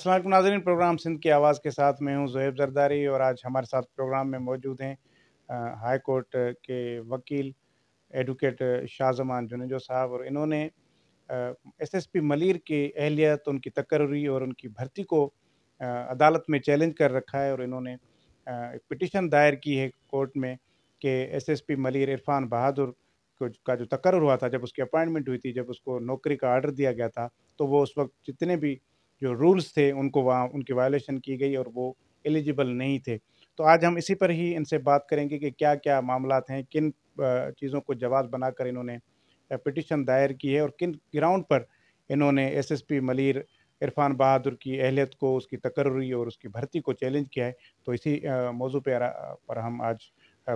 असल नाजरन प्रोग्राम सिंध की आवाज़ के साथ मैं हूं जोहेब जरदारी और आज हमारे साथ प्रोग्राम में मौजूद हैं हाई कोर्ट के वकील एडवोकेट शाहजमान जुनेजो साहब और इन्होंने एस एस पी मलिर की अहलियत उनकी तकर्री और उनकी भर्ती को आ, अदालत में चैलेंज कर रखा है और इन्होंने एक पिटिशन दायर की है कोर्ट में कि S S P Malir Irfan Bahadur का जो तकर हुआ था जब उसकी अपॉइंटमेंट हुई थी जब उसको नौकरी का आर्डर दिया गया था तो वो उस वक्त जितने भी जो रूल्स थे उनको वहाँ उनकी वायलेशन की गई और वो एलिजिबल नहीं थे तो आज हम इसी पर ही इनसे बात करेंगे कि क्या क्या मामला हैं किन चीज़ों को जवाब बनाकर इन्होंने पिटिशन दायर की है और किन ग्राउंड पर इन्होंने एसएसपी मलिर इरफान बहादुर की अहलियत को उसकी तकर्री और उसकी भर्ती को चैलेंज किया है तो इसी मौजू पर पर हम आज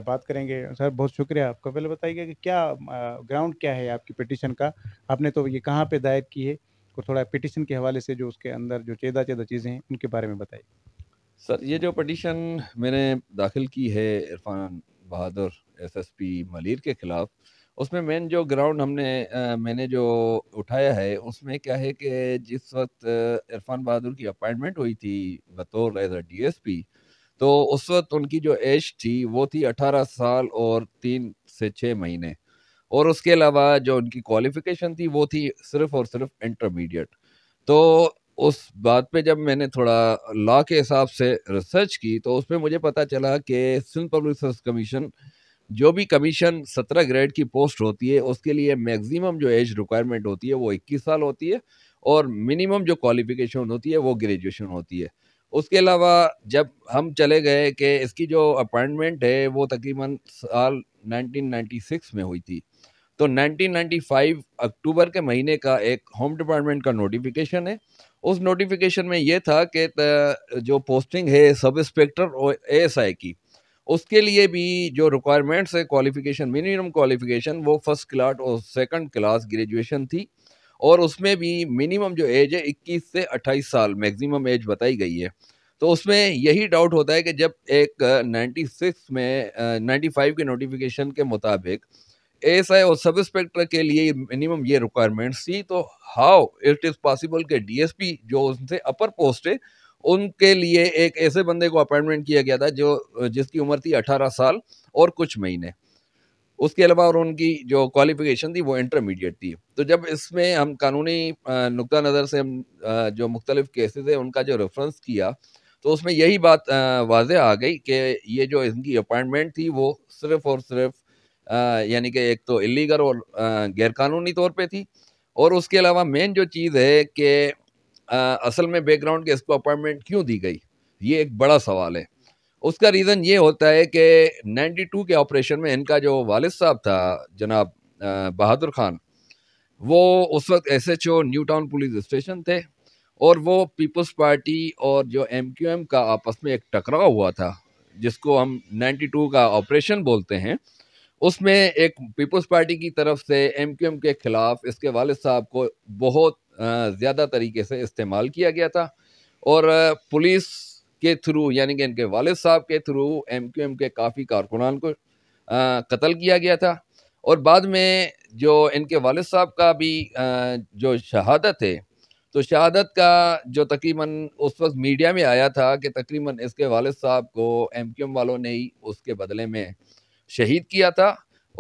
बात करेंगे सर बहुत शुक्रिया आपका पहले बताइएगा कि क्या ग्राउंड क्या है आपकी पिटिशन का आपने तो ये कहाँ पर दायर की है को थोड़ा पटिशन के हवाले से जो उसके अंदर जो चेदा चेदा चीज़ें हैं उनके बारे में बताइए सर ये जो पटिशन मैंने दाखिल की है इरफान बहादुर एसएसपी मलिर के ख़िलाफ़ उसमें मेन जो ग्राउंड हमने आ, मैंने जो उठाया है उसमें क्या है कि जिस वक्त इरफान बहादुर की अपॉइंटमेंट हुई थी बतौर एज अ पी तो उस वक्त उनकी जो एज थी वो थी अठारह साल और तीन से छः महीने और उसके अलावा जो उनकी क्वालिफिकेशन थी वो थी सिर्फ और सिर्फ इंटरमीडिएट तो उस बात पे जब मैंने थोड़ा लॉ के हिसाब से रिसर्च की तो उसमें मुझे पता चला कि सिंध पब्लिक सर्विस कमीशन जो भी कमीशन सत्रह ग्रेड की पोस्ट होती है उसके लिए मैक्सिमम जो एज रिक्वायरमेंट होती है वो इक्कीस साल होती है और मिनिमम जो क्वालिफिकेशन होती है वो ग्रेजुएशन होती है उसके अलावा जब हम चले गए कि इसकी जो अपॉइंटमेंट है वो तकरीबन साल 1996 में हुई थी तो 1995 अक्टूबर के महीने का एक होम डिपार्टमेंट का नोटिफिकेशन है उस नोटिफिकेशन में ये था कि जो पोस्टिंग है सब इंस्पेक्टर और एएसआई की उसके लिए भी जो रिक्वायरमेंट्स है क्वालिफिकेशन मिनिमम क्वालिफिकेशन वो फर्स्ट क्लास और सेकंड क्लास ग्रेजुएशन थी और उसमें भी मिनिमम जो एज है 21 से 28 साल मैक्सिमम एज बताई गई है तो उसमें यही डाउट होता है कि जब एक 96 में 95 के नोटिफिकेशन के मुताबिक एस आई और सब इंस्पेक्टर के लिए मिनिमम ये रिक्वायरमेंट्स थी तो हाउ इट इज़ पॉसिबल के डीएसपी जो उनसे अपर पोस्ट है उनके लिए एक ऐसे बंदे को अपॉइंटमेंट किया गया था जो जिसकी उम्र थी अठारह साल और कुछ महीने उसके अलावा और उनकी जो क्वालिफिकेशन थी वो इंटरमीडिएट थी तो जब इसमें हम कानूनी नुक़ा नज़र से हम जो मुख्तलिफ केसेस हैं उनका जो रेफरेंस किया तो उसमें यही बात वाज आ गई कि ये जो इनकी अपॉइंटमेंट थी वो सिर्फ और सिर्फ यानी कि एक तो इलीगल और गैरकानूनी तौर पे थी और उसके अलावा मेन जो चीज़ है कि असल में बैकग्राउंड के इसको अपॉइंटमेंट क्यों दी गई ये एक बड़ा सवाल है उसका रीज़न ये होता है कि 92 के ऑपरेशन में इनका जो वालिद साहब था जनाब बहादुर खान वो उस वक्त S H O New Town police station थे और वो पीपल्स पार्टी और जो एम का आपस में एक टकराव हुआ था जिसको हम 92 का ऑपरेशन बोलते हैं उसमें एक पीपल्स पार्टी की तरफ से एम के ख़िलाफ़ इसके वालद साहब को बहुत ज़्यादा तरीके से इस्तेमाल किया गया था और पुलिस के थ्रू यानी कि इनके वालद साहब के थ्रू एम के काफ़ी कारकुनान को कत्ल किया गया था और बाद में जो इनके वालद साहब का भी जो शहादत है तो शहादत का जो तकरीबन उस वक्त मीडिया में आया था कि तकरीबन इसके वाल साहब को एम क्यू एम वालों ने ही उसके बदले में शहीद किया था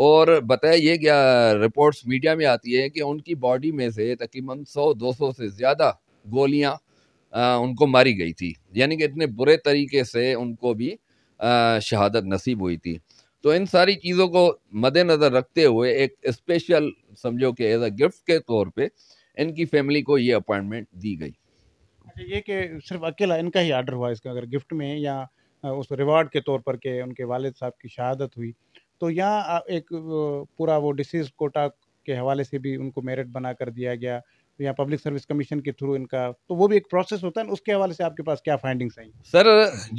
और बताया ये क्या रिपोर्ट्स मीडिया में आती है कि उनकी बॉडी में से तकरीबन 100-200 से ज़्यादा गोलियां उनको मारी गई थी यानी कि इतने बुरे तरीके से उनको भी आ, शहादत नसीब हुई थी तो इन सारी चीज़ों को मद्दनज़र रखते हुए एक स्पेशल समझो कि एज अ गिफ्ट के तौर पर इनकी फैमिली को ये अपॉइंटमेंट दी गई अच्छा ये कि सिर्फ अकेला इनका ही आर्डर हुआ इसका अगर गिफ्ट में या उस रिवार्ड के तौर पर के उनके वालिद साहब की शहादत हुई तो यहाँ एक पूरा वो डिसीज कोटा के हवाले से भी उनको मेरिट बना कर दिया गया तो यहाँ पब्लिक सर्विस कमीशन के थ्रू इनका तो वो भी एक प्रोसेस होता है उसके हवाले से आपके पास क्या फाइंडिंग्स आई सर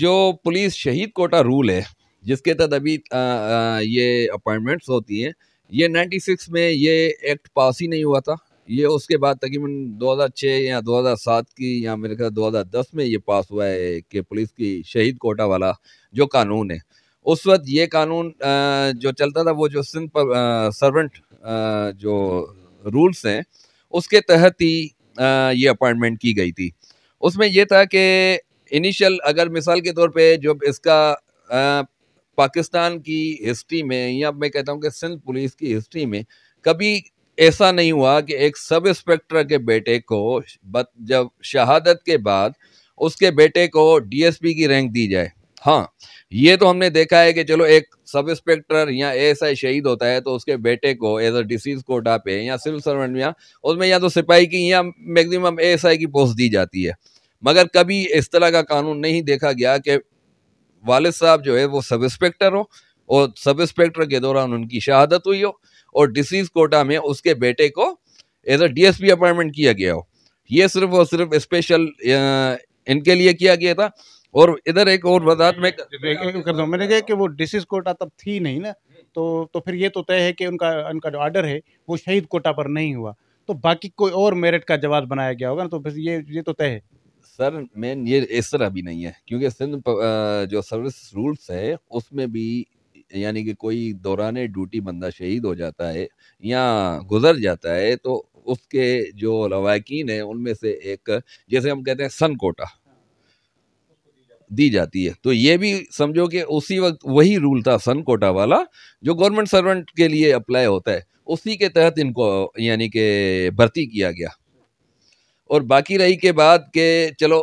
जो पुलिस शहीद कोटा रूल है जिसके तहत अभी आ, आ, ये अपॉइंटमेंट्स होती हैं ये 96 में ये एक्ट पास ही नहीं हुआ था ये उसके बाद तकरीबन 2006 या 2007 की या मेरे ख्याल दस में ये पास हुआ है कि पुलिस की शहीद कोटा वाला जो कानून है उस वक्त ये कानून जो चलता था वो जो सिंध पर सर्वेंट जो रूल्स हैं उसके तहत ही ये अपॉइंटमेंट की गई थी उसमें यह था कि इनिशियल अगर मिसाल के तौर पे जब इसका पाकिस्तान की हिस्ट्री में या मैं कहता हूँ कि सिंध पुलिस की हिस्ट्री में कभी ऐसा नहीं हुआ कि एक सब इंस्पेक्टर के बेटे को जब शहादत के बाद उसके बेटे को डीएसपी की रैंक दी जाए हाँ ये तो हमने देखा है कि चलो एक सब इंस्पेक्टर या आई शहीद होता है तो उसके बेटे को एज अ डिसीज कोटा पे या सिविल सर्वेंट में उसमें या तो सिपाही की या मैक्सिमम एस की पोस्ट दी जाती है मगर कभी इस तरह का कानून नहीं देखा गया कि वालिद साहब जो है वो सब इंस्पेक्टर हो और सब इंस्पेक्टर के दौरान उनकी शहादत हुई हो और डिसीज कोटा में उसके बेटे को एज अ डीएसपी अपॉइंटमेंट किया गया हो ये सिर्फ और सिर्फ स्पेशल इनके लिए किया गया था और इधर एक और वजात में कर मैंने कहा कि वो डिसीज कोटा तब थी नहीं ना तो तो फिर ये तो तय है कि उनका उनका जो ऑर्डर है वो शहीद कोटा पर नहीं हुआ तो बाकी कोई और मेरिट का जवाब बनाया गया होगा ना तो फिर ये ये तो तय है सर मैन ये इस तरह भी नहीं है क्योंकि सिंध जो सर्विस रूल्स है उसमें भी यानी कि कोई दौरान ड्यूटी बंदा शहीद हो जाता है या गुजर जाता है तो उसके जो लवाकिन है उनमें से एक जैसे हम कहते हैं सन कोटा दी जाती है तो ये भी समझो कि उसी वक्त वही रूल था सन कोटा वाला जो गवर्नमेंट सर्वेंट के लिए अप्लाई होता है उसी के तहत इनको यानी कि भर्ती किया गया और बाकी रही के बाद के चलो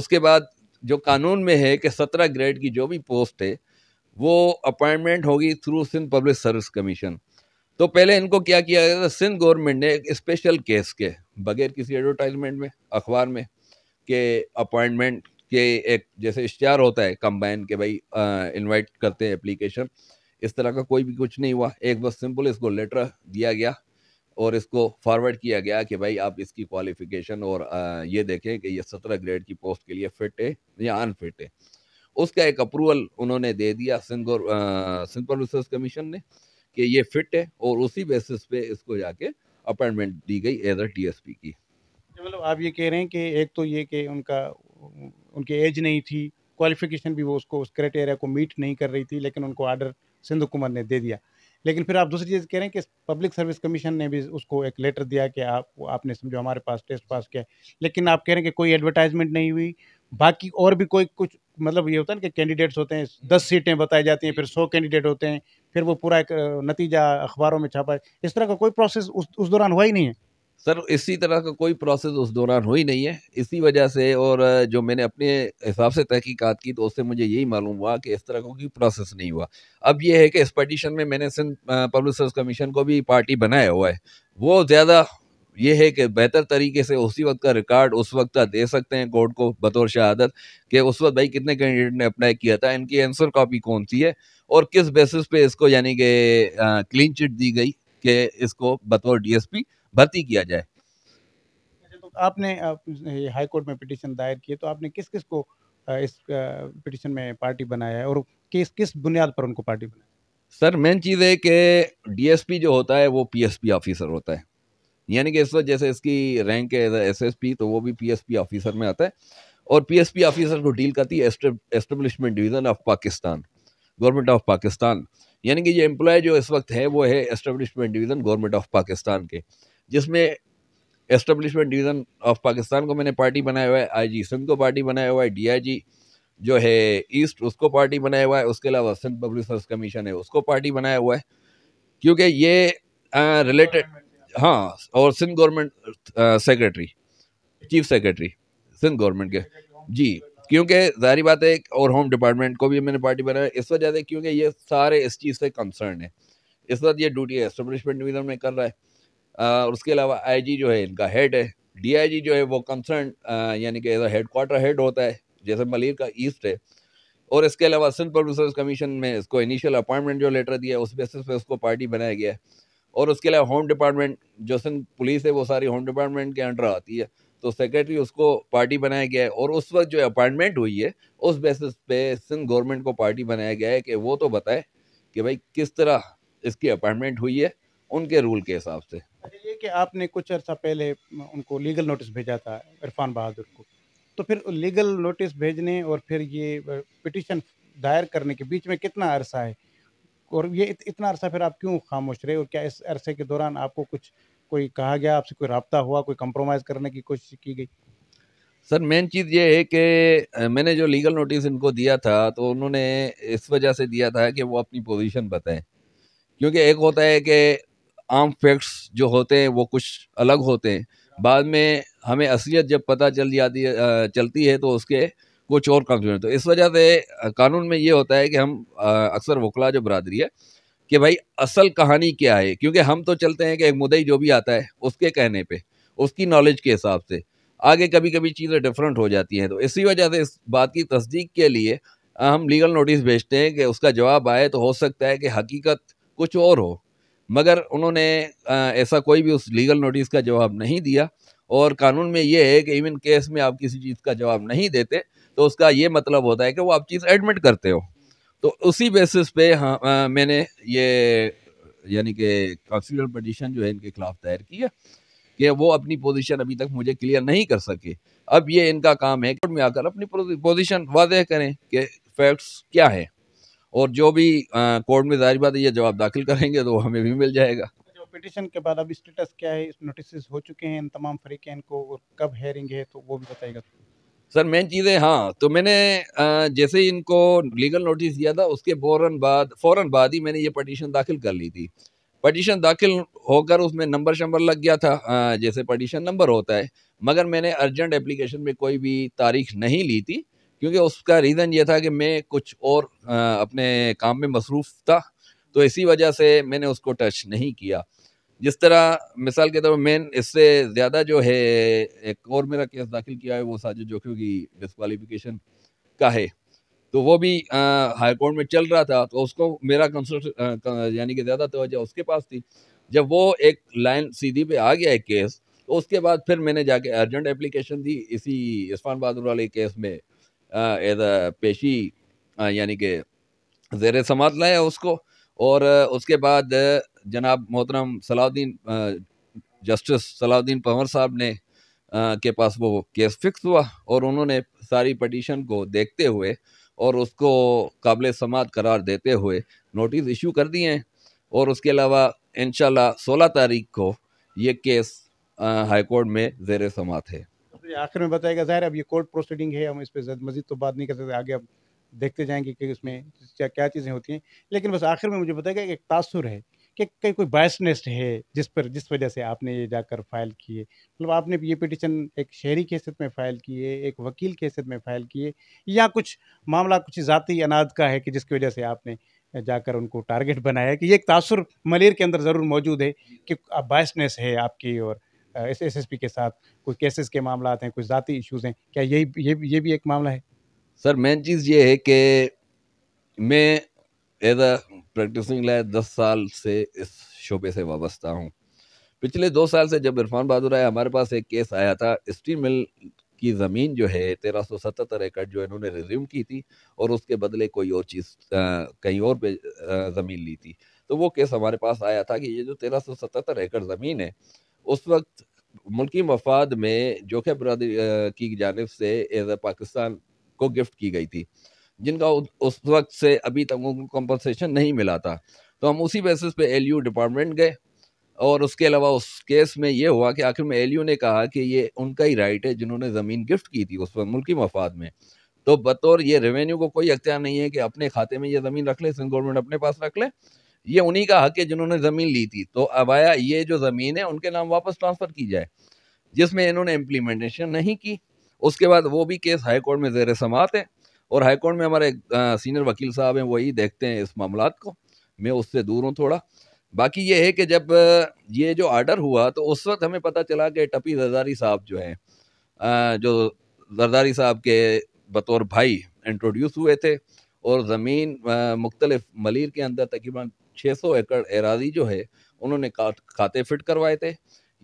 उसके बाद जो कानून में है कि सत्रह ग्रेड की जो भी पोस्ट है वो अपॉइंटमेंट होगी through Sindh public service commission तो पहले इनको क्या किया गया था सिंध गवर्नमेंट ने एक स्पेशल केस के बगैर किसी एडवर्टाइजमेंट में अखबार में के अपॉइंटमेंट के एक जैसे इश्तार होता है कंबाइन के भाई इनवाइट करते हैं एप्लीकेशन इस तरह का कोई भी कुछ नहीं हुआ एक बस सिंपल इसको लेटर दिया गया और इसको फॉरवर्ड किया गया कि भाई आप इसकी क्वालिफिकेशन और आ, ये देखें कि ये सत्रह ग्रेड की पोस्ट के लिए फिट है या अनफिट है उसका एक अप्रूवल उन्होंने दे दिया सिंध और सिंध प्रोड्यूसर्स कमीशन ने कि ये फिट है और उसी बेसिस पे इसको जाके अपॉइंटमेंट दी गई एज अ टीएसपी की मतलब आप ये कह रहे हैं कि एक तो ये कि उनका उनकी एज नहीं थी क्वालिफिकेशन भी वो उसको उस क्राइटेरिया को मीट नहीं कर रही थी लेकिन उनको ऑर्डर सिंध हुकूमत ने दे दिया लेकिन फिर आप दूसरी चीज़ कह रहे हैं कि पब्लिक सर्विस कमीशन ने भी उसको एक लेटर दिया कि आप आपने समझो हमारे पास टेस्ट पास किया लेकिन आप कह रहे हैं कि कोई एडवर्टाइजमेंट नहीं हुई बाकी और भी कोई कुछ मतलब ये होता है ना कि कैंडिडेट्स होते हैं दस सीटें बताई जाती हैं फिर सौ कैंडिडेट होते हैं फिर वो पूरा एक नतीजा अखबारों में छापा है इस तरह का कोई प्रोसेस उस उस दौरान हुआ ही नहीं है सर इसी तरह का कोई प्रोसेस उस दौरान हुई नहीं है इसी वजह से और जो मैंने अपने हिसाब से तहकीकात की तो उससे मुझे यही मालूम हुआ कि इस तरह का कोई प्रोसेस नहीं हुआ अब यह है कि इस पटिशन में मैंने सिंध पब्लिक सर्विस कमीशन को भी पार्टी बनाया हुआ है वो ज़्यादा ये है कि बेहतर तरीके से उसी वक्त का रिकॉर्ड उस वक्त का दे सकते हैं कोर्ट को बतौर शहादत कि उस वक्त भाई कितने कैंडिडेट ने अप्लाई किया था इनकी आंसर कॉपी कौन सी है और किस बेसिस पे इसको यानी कि क्लीन चिट दी गई कि इसको बतौर डीएसपी भर्ती किया जाए अच्छा, तो आपने आप हाई कोर्ट में पिटिशन दायर किए तो आपने किस किस को इस पिटिशन में पार्टी बनाया है और किस किस बुनियाद पर उनको पार्टी बनाया सर मेन चीज़ है कि डीएसपी जो होता है वो पीएसपी ऑफिसर होता है यानी कि इस वक्त जैसे इसकी रैंक है एस एस पी तो वो भी पी एस पी ऑफिसर में आता है और पी एस पी ऑफिसर को डील करती है establishment division of Pakistan government of Pakistan यानी कि ये एम्प्लॉय जो इस वक्त है वो है establishment division government of Pakistan के जिसमें एस्टेब्लिशमेंट डिवीज़न ऑफ पाकिस्तान को मैंने पार्टी बनाया हुआ है आई जी सिंध को पार्टी बनाया हुआ है डी आई जी जो है ईस्ट उसको पार्टी बनाया हुआ है उसके अलावा सिंध पब्लिक सर्विस कमीशन है उसको पार्टी बनाया हुआ है क्योंकि ये रिलेटेड हाँ और Sindh government secretary chief secretary Sindh government के जी क्योंकि जारी बात है और होम डिपार्टमेंट को भी मैंने पार्टी बनाया इस वजह से क्योंकि ये सारे इस चीज़ से कंसर्न है इस वक्त ये ड्यूटी एस्टेब्लिशमेंट डिवीज़न में कर रहा है और उसके अलावा आईजी जो है इनका हेड है डीआईजी जो है वो कंसर्न यानी कि हेड क्वार्टर हेड होता है जैसे मलिर का ईस्ट है और इसके अलावा सिंध प्रोड्यूसर्स कमीशन में इसको इनिशियल अपॉइंटमेंट जो लेटर दिया है उस बेसिस पे उसको पार्टी बनाया गया है और उसके अलावा होम डिपार्टमेंट जो सिंध पुलिस है वो सारी होम डिपार्टमेंट के अंडर आती है तो सेक्रेटरी उसको पार्टी बनाया गया है और उस वक्त जो अपॉइंटमेंट हुई है उस बेसिस पे सिंध गवर्नमेंट को पार्टी बनाया गया है कि वो तो बताए कि भाई किस तरह इसकी अपॉइंटमेंट हुई है उनके रूल के हिसाब से अच्छा, ये कि आपने कुछ अर्सा पहले उनको लीगल नोटिस भेजा था इरफान बहादुर को तो फिर लीगल नोटिस भेजने और फिर ये पिटिशन दायर करने के बीच में कितना अरसा है और ये इत, इतना अरसा फिर आप क्यों खामोश रहे और क्या इस अरसे के दौरान आपको कुछ कोई कहा गया आपसे कोई रबता हुआ कोई कंप्रोमाइज़ करने की कोशिश की गई सर मेन चीज़ ये है कि मैंने जो लीगल नोटिस इनको दिया था तो उन्होंने इस वजह से दिया था कि वो अपनी पोजीशन बताएं क्योंकि एक होता है कि आम फैक्ट्स जो होते हैं वो कुछ अलग होते हैं बाद में हमें असलियत जब पता चल जाती चलती है तो उसके कुछ और काम तो इस वजह से कानून में ये होता है कि हम अक्सर वकला जो बरदरी है कि भाई असल कहानी क्या है क्योंकि हम तो चलते हैं कि एक मुदई जो भी आता है उसके कहने पे उसकी नॉलेज के हिसाब से आगे कभी कभी चीज़ें डिफरेंट हो जाती हैं तो इसी वजह से इस बात की तस्दीक के लिए हम लीगल नोटिस भेजते हैं कि उसका जवाब आए तो हो सकता है कि हकीकत कुछ और हो मगर उन्होंने ऐसा कोई भी उस लीगल नोटिस का जवाब नहीं दिया और कानून में ये है कि इवन केस में आप किसी चीज़ का जवाब नहीं देते तो उसका ये मतलब होता है कि वो आप चीज़ एडमिट करते हो तो उसी बेसिस पे हाँ आ, मैंने ये यानी कि कॉन्स्टिट्यूशनल पटिशन जो है इनके खिलाफ दायर की है कि वो अपनी पोजीशन अभी तक मुझे क्लियर नहीं कर सके अब ये इनका काम है कोर्ट में आकर अपनी पोजीशन वाजह करें कि फैक्ट्स क्या है और जो भी कोर्ट में जाहिर बात है ये जवाब दाखिल करेंगे तो हमें भी मिल जाएगा पिटिशन के बाद अब स्टेटस क्या है नोटिस हो चुके हैं इन तमाम फरीकैन को और कब हेयरिंग है तो वो भी बताएगा सर मेन चीज़ें हाँ तो मैंने जैसे ही इनको लीगल नोटिस दिया था उसके फ़ौर बाद फ़ौर बाद ही मैंने ये पटिशन दाखिल कर ली थी पटिशन दाखिल होकर उसमें नंबर शंबर लग गया था जैसे पटिशन नंबर होता है मगर मैंने अर्जेंट एप्लीकेशन में कोई भी तारीख नहीं ली थी क्योंकि उसका रीज़न ये था कि मैं कुछ और अपने काम में मसरूफ़ था तो इसी वजह से मैंने उसको टच नहीं किया जिस तरह मिसाल के तौर पर मेन इससे ज़्यादा जो है एक और मेरा केस दाखिल किया है वो साजिद जोखिम की डिसकॉलीफिकेशन का है तो वो भी हाई कोर्ट में चल रहा था तो उसको मेरा कंसल्ट यानी कि ज़्यादा तोजह उसके पास थी जब वो एक लाइन सीधी पे आ गया एक केस तो उसके बाद फिर मैंने जाके अर्जेंट एप्लीकेशन दी इसी इरफान बहादुर वाले केस में एज पेशी यानी कि जेर समात लाया उसको और उसके बाद जनाब मोहतरम सलाउद्दीन जस्टिस सलाउद्दीन पंवर साहब ने आ, के पास वो केस फिक्स हुआ और उन्होंने सारी पटिशन को देखते हुए और उसको काबिल समात करार देते हुए नोटिस इशू कर दिए हैं और उसके अलावा इन सोलह तारीख को ये केस हाईकोर्ट में जेर समात है आखिर में बताएगा ज़ाहिर अब ये कोर्ट प्रोसीडिंग है हम इस पर मजीद तो बात नहीं कर सकते आगे अब देखते जाएंगे कि उसमें क्या क्या चीज़ें होती हैं लेकिन बस आखिर में मुझे बताया गया एक तासुर है कि कहीं कोई बायसनेस्ट है जिस पर जिस वजह से आपने ये जाकर फाइल किए मतलब आपने ये पिटिशन एक शहरी की हैसियत में फ़ाइल किए एक वकील की हैसियत में फ़ाइल किए या कुछ मामला कुछ ज़ाती अनाज का है कि जिसकी वजह से आपने जाकर उनको टारगेट बनाया कि ये एक तासर मलेर के अंदर ज़रूर मौजूद है कि बायसनेस है आपकी और एस एस एस पी के साथ कोई केसेस के मामला हैं कुछ ज़ाती इशूज़ हैं क्या यही ये ये भी एक मामला है सर मेन चीज़ ये है कि मैं एज अ प्रैक्टिसिंग लायर दस साल से इस शोबे से वाबस्ता हूँ पिछले दो साल से जब इरफान बहादुर आया हमारे पास एक केस आया था स्टील मिल की ज़मीन जो है तेरह सौ सतहत्तर एकड़ जो इन्होंने रिज्यूम की थी और उसके बदले कोई और चीज़ कहीं और पे ज़मीन ली थी तो वो केस हमारे पास आया था कि ये जो तेरह सौ सतहत्तर एकड़ ज़मीन है उस वक्त मुल्की मफाद में जोखे बरदरी की जानब से एज ए पाकिस्तान को गिफ्ट की गई थी जिनका उस वक्त से अभी तक उनको कंपनसेशन नहीं मिला था तो हम उसी बेसिस पे एलयू डिपार्टमेंट गए और उसके अलावा उस केस में ये हुआ कि आखिर में एलयू ने कहा कि ये उनका ही राइट है जिन्होंने ज़मीन गिफ्ट की थी उस पर मुल्की मफाद में तो बतौर ये रेवेन्यू को कोई अख्तियार नहीं है कि अपने खाते में ये ज़मीन रख ले सिंध गवर्नमेंट अपने पास रख ले ये उन्हीं का हक है जिन्होंने ज़मीन ली थी तो अब आया ये जो ज़मीन है उनके नाम वापस ट्रांसफ़र की जाए जिसमें इन्होंने इम्प्लीमेंटेशन नहीं की उसके बाद वो भी केस हाई कोर्ट में जेर समात है और हाई कोर्ट में हमारे सीनियर वकील साहब हैं वही देखते हैं इस मामला को मैं उससे दूर हूँ थोड़ा बाकी ये है कि जब ये जो आर्डर हुआ तो उस वक्त हमें पता चला कि टपी जरदारी साहब जो हैं जो जरदारी साहब के बतौर भाई इंट्रोड्यूस हुए थे और ज़मीन मुख्तलिफ मलिर के अंदर तकरीबन 600 एकड़ एराजी जो है उन्होंने खाते फिट करवाए थे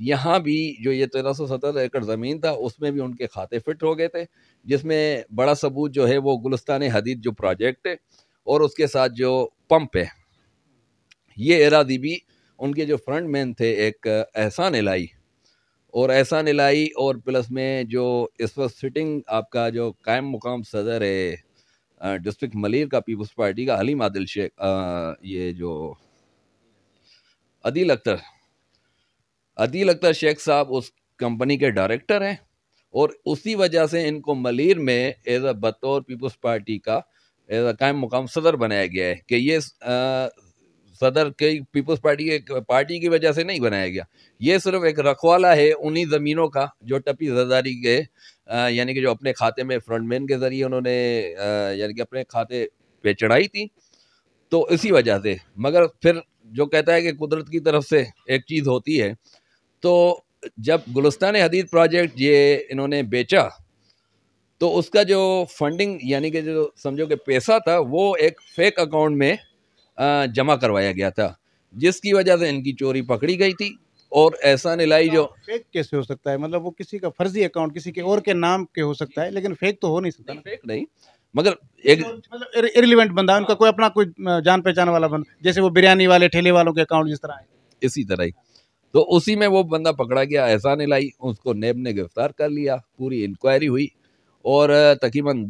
यहाँ भी जो ये तेरह सौ सत्तर एकड़ ज़मीन था उसमें भी उनके खाते फिट हो गए थे जिसमें बड़ा सबूत जो है वो गुलस्तान हदीद जो प्रोजेक्ट है और उसके साथ जो पंप है ये एरादी भी उनके जो फ्रंट मैन थे एक एहसान इलाई और एहसान इलाई और प्लस में जो इस वक्त सिटिंग आपका जो कायम मुकाम सदर है डिस्ट्रिक्ट मलिर का पीपल्स पार्टी का हलीम आदिल शेख ये जो अदील अख्तर अदील अख्तर शेख साहब उस कंपनी के डायरेक्टर हैं और उसी वजह से इनको मलिर में एज अ बतौर पीपल्स पार्टी का एज अ कायम मुकाम सदर बनाया गया है कि ये आ, सदर के पीपल्स पार्टी के पार्टी की वजह से नहीं बनाया गया ये सिर्फ एक रखवाला है उन्हीं ज़मीनों का जो टपी जदारी के यानी कि जो अपने खाते में फ्रंटमैन के ज़रिए उन्होंने यानी कि अपने खाते पे चढ़ाई थी तो इसी वजह से मगर फिर जो कहता है कि कुदरत की तरफ से एक चीज़ होती है तो जब गुलस्तान हदीद प्रोजेक्ट ये इन्होंने बेचा तो उसका जो फंडिंग यानी कि जो समझो कि पैसा था वो एक फेक अकाउंट में जमा करवाया गया था जिसकी वजह से इनकी चोरी पकड़ी गई थी और ऐसा इलाई जो हाँ, फेक कैसे हो सकता है मतलब वो किसी का फर्जी अकाउंट किसी के और के नाम के हो सकता है लेकिन फेक तो हो नहीं सकता फेक नहीं मगर एक मतलब इरिलेवेंट बंदा उनका हाँ। कोई अपना कोई जान पहचान वाला बंदा जैसे वो बिरयानी वाले ठेले वालों के अकाउंट जिस तरह इसी तरह ही तो उसी में वो बंदा पकड़ा गया एहसान लाई उसको नेब ने गिरफ्तार कर लिया पूरी इंक्वायरी हुई और तकरीबन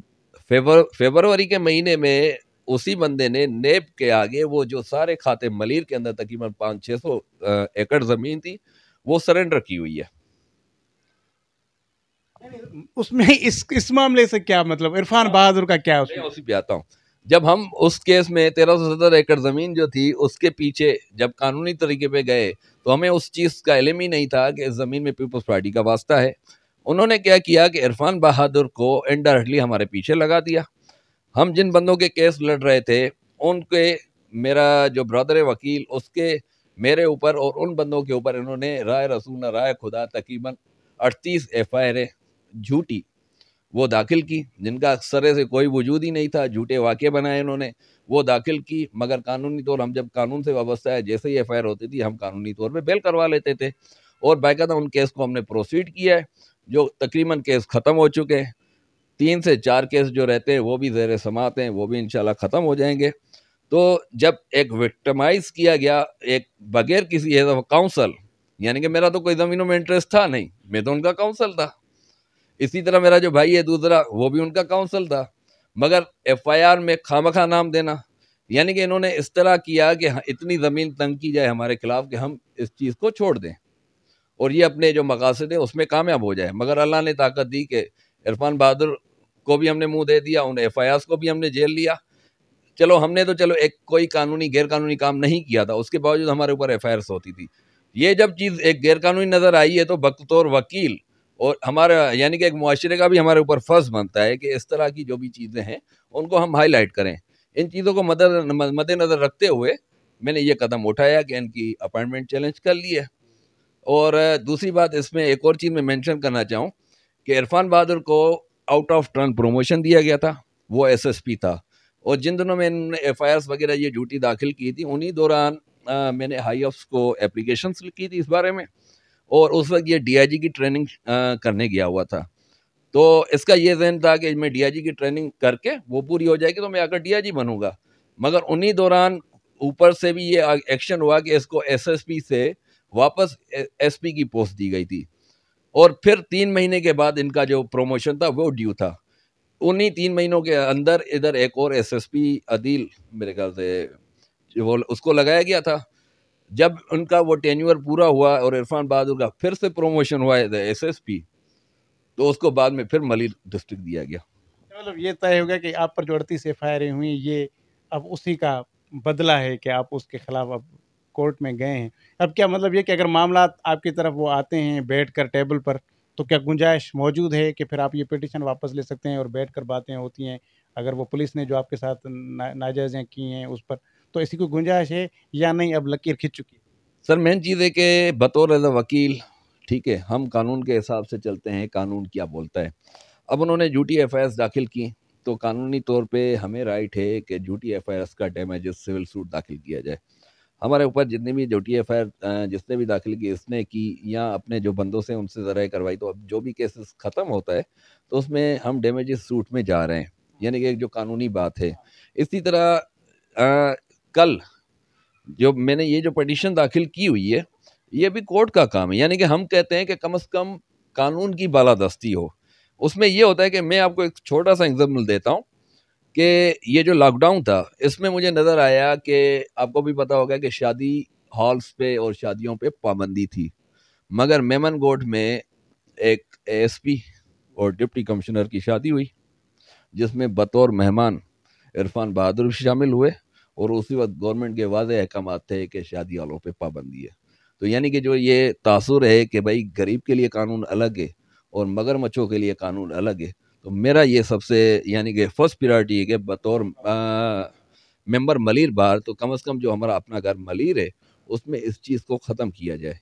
फेबर फेबरवरी के महीने में उसी बंदे ने नेब के आगे वो जो सारे खाते मलिर के अंदर तकरीबन पाँच छः सौ एकड़ ज़मीन थी वो सरेंडर की हुई है उसमें इस इस मामले से क्या मतलब इरफान हाँ। बहादुर का क्या उसमें उसी पे आता हूँ जब हम उस केस में तेरह सौ सत्तर एकड़ ज़मीन जो थी उसके पीछे जब कानूनी तरीके पे गए तो हमें उस चीज़ का इलम ही नहीं था कि इस ज़मीन में पीपल्स पार्टी का वास्ता है उन्होंने क्या किया कि इरफान बहादुर को इनडायरेक्टली हमारे पीछे लगा दिया हम जिन बंदों के केस लड़ रहे थे उनके मेरा जो ब्रदर वकील उसके मेरे ऊपर और उन बंदों के ऊपर इन्होंने राय रसूल राय खुदा तकरीबन अड़तीस एफ आई आर झूठी वो दाखिल की जिनका सरे से कोई वजूद ही नहीं था झूठे वाक्य बनाए इन्होंने वो दाखिल की मगर कानूनी तौर हम जब कानून से वाबस्ता है जैसे ही एफ होती थी हम कानूनी तौर पर बेल करवा लेते थे और बायदा उन केस को हमने प्रोसीड किया है जो तकरीबन केस ख़त्म हो चुके हैं तीन से चार केस जो रहते हैं वो भी ज़ैर समात हैं वो भी इन ख़त्म हो जाएंगे तो जब एक विक्टमाइज़ किया गया एक बग़ैर किसी काउंसल यानी कि मेरा तो कोई ज़मीनों में इंटरेस्ट था नहीं मैं तो उनका काउंसल था इसी तरह मेरा जो भाई है दूसरा वो भी उनका काउंसल था मगर एफआईआर में खामखा नाम देना यानी कि इन्होंने इस तरह किया कि इतनी ज़मीन तंग की जाए हमारे खिलाफ कि हम इस चीज़ को छोड़ दें और ये अपने जो मकासद हैं उसमें कामयाब हो जाए मगर अल्लाह ने ताकत दी कि इरफान बहादुर को भी हमने मुंह दे दिया उन एफ को भी हमने जेल लिया चलो हमने तो चलो एक कोई कानूनी गैर कानूनी काम नहीं किया था उसके बावजूद हमारे ऊपर एफ होती थी ये जब चीज़ एक गैर कानूनी नज़र आई है तो बकतौर वकील और हमारा यानी कि एक माशरे का भी हमारे ऊपर फ़र्ज बनता है कि इस तरह की जो भी चीज़ें हैं उनको हम हाई करें इन चीज़ों को मद्देनज़र रखते हुए मैंने ये कदम उठाया कि इनकी अपॉइंटमेंट चैलेंज कर ली है और दूसरी बात इसमें एक और चीज़ में मेंशन करना चाहूँ कि इरफान बहादुर को आउट ऑफ टर्न प्रमोशन दिया गया था वो एसएसपी था और जिन दिनों में इन एफ वगैरह ये ड्यूटी दाखिल की थी उन्हीं दौरान मैंने हाई ऑफ्स को एप्लीकेशन लिखी थी इस बारे में और उस वक्त ये डीआईजी की ट्रेनिंग करने गया हुआ था तो इसका ये जहन था कि मैं डीआईजी की ट्रेनिंग करके वो पूरी हो जाएगी तो मैं आकर डीआईजी बनूंगा मगर उन्हीं दौरान ऊपर से भी ये एक्शन हुआ कि इसको एसएसपी से वापस एसपी की पोस्ट दी गई थी और फिर तीन महीने के बाद इनका जो प्रमोशन था वो ड्यू था उन्हीं तीन महीनों के अंदर इधर एक और एसएसपी अदील मेरे ख्याल से वो उसको लगाया गया था जब उनका वो टेन्यूअर पूरा हुआ और इरफान बहादुर का फिर से प्रोमोशन हुआ एस एस पी तो उसको बाद में फिर मलिर डिस्ट्रिक्ट दिया गया मतलब ये तय हो गया कि आप पर जो अड़तीस एफ आई हुई ये अब उसी का बदला है कि आप उसके खिलाफ अब कोर्ट में गए हैं अब क्या मतलब ये कि अगर मामला आपकी तरफ वो आते हैं बैठ कर टेबल पर तो क्या गुंजाइश मौजूद है कि फिर आप ये पिटिशन वापस ले सकते हैं और बैठ कर बातें होती हैं अगर वो पुलिस ने जो आपके साथ ना, नाजायज़ें की हैं उस पर तो इसी को गुंजाइश है या नहीं अब लकीर खिंच चुकी है सर मेन चीज़ है कि बतौर एज वकील ठीक है हम कानून के हिसाब से चलते हैं कानून क्या बोलता है अब उन्होंने झूठी एफ दाखिल की तो कानूनी तौर पे हमें राइट है कि झूठी एफ का डैमेज सिविल सूट दाखिल किया जाए हमारे ऊपर जितनी भी झूठी एफ जिसने भी दाखिल की इसने की या अपने जो बंदों से उनसे ज़रा करवाई तो अब जो भी केसेस ख़त्म होता है तो उसमें हम डैमेज सूट में जा रहे हैं यानी कि एक जो कानूनी बात है इसी तरह कल जो मैंने ये जो पटिशन दाखिल की हुई है ये भी कोर्ट का काम है यानी कि हम कहते हैं कि कम अज़ कम कानून की बालादस्ती हो उसमें यह होता है कि मैं आपको एक छोटा सा एग्जाम्पल देता हूँ कि ये जो लॉकडाउन था इसमें मुझे नज़र आया कि आपको भी पता होगा कि शादी हॉल्स पे और शादियों पे पाबंदी थी मगर मेमन गोट में एक एएसपी और डिप्टी कमिश्नर की शादी हुई जिसमें बतौर मेहमान इरफान बहादुर भी शामिल हुए और उसी वक्त गवर्नमेंट के वाज अहकाम थे कि शादी वालों पर पाबंदी है तो यानी कि जो ये तासुर है कि भाई गरीब के लिए कानून अलग है और मगरमच्छों के लिए कानून अलग है तो मेरा ये सबसे यानी कि फर्स्ट प्रायोरिटी है कि बतौर मेंबर मलिर बाहर तो कम अज़ कम जो हमारा अपना घर मलिर है उसमें इस चीज़ को ख़त्म किया जाए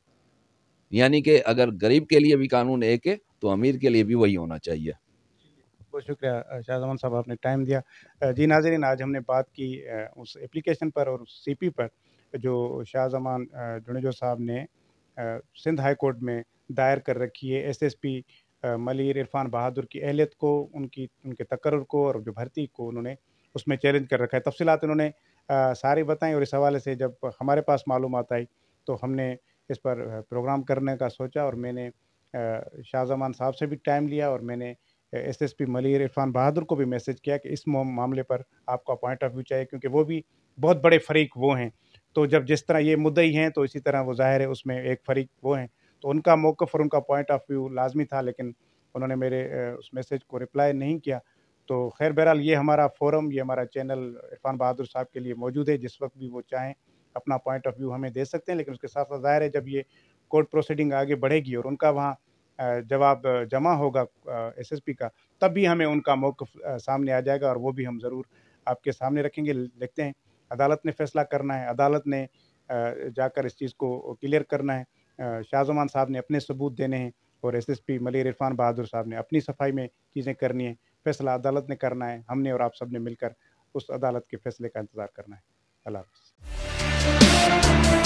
यानी कि अगर गरीब के लिए भी कानून एक है तो अमीर के लिए भी वही होना चाहिए बहुत शुक्रिया शाहजमान साहब आपने टाइम दिया जी नाजरीन आज हमने बात की उस एप्लीकेशन पर और उस सी पर जो शाहजमान जुनेजो साहब ने सिंध हाई कोर्ट में दायर कर रखी है एसएसपी मलिर इरफान बहादुर की अहलियत को उनकी उनके तकर को और जो भर्ती को उन्होंने उसमें चैलेंज कर रखा है तफसीत इन्होंने सारी बताई और इस हवाले से जब हमारे पास मालूम आई तो हमने इस पर प्रोग्राम करने का सोचा और मैंने शाहजमान साहब से भी टाइम लिया और मैंने एसएसपी मलिर इरफान बहादुर को भी मैसेज किया कि इस मामले पर आपका पॉइंट ऑफ व्यू चाहिए क्योंकि वो भी बहुत बड़े फरीक वो हैं तो जब जिस तरह ये मुद्दई हैं तो इसी तरह वो ज़ाहिर है उसमें एक फरीक वो हैं तो उनका मौक़ और उनका पॉइंट ऑफ व्यू लाजमी था लेकिन उन्होंने मेरे उस मैसेज को रिप्लाई नहीं किया तो खैर बहरहाल ये हमारा फोरम ये हमारा चैनल इरफान बहादुर साहब के लिए मौजूद है जिस वक्त भी वो चाहें अपना पॉइंट ऑफ व्यू हमें दे सकते हैं लेकिन उसके साथ साथ ज़ाहिर है जब ये कोर्ट प्रोसीडिंग आगे बढ़ेगी और उनका वहाँ जवाब जमा होगा एसएसपी का तब भी हमें उनका मौक़ सामने आ जाएगा और वो भी हम ज़रूर आपके सामने रखेंगे देखते हैं अदालत ने फैसला करना है अदालत ने जाकर इस चीज़ को क्लियर करना है शाहजमान साहब ने अपने सबूत देने हैं और एसएसपी मलेर इरफान बहादुर साहब ने अपनी सफाई में चीज़ें करनी है फैसला अदालत ने करना है हमने और आप सब ने मिलकर उस अदालत के फैसले का इंतज़ार करना है अल्लाह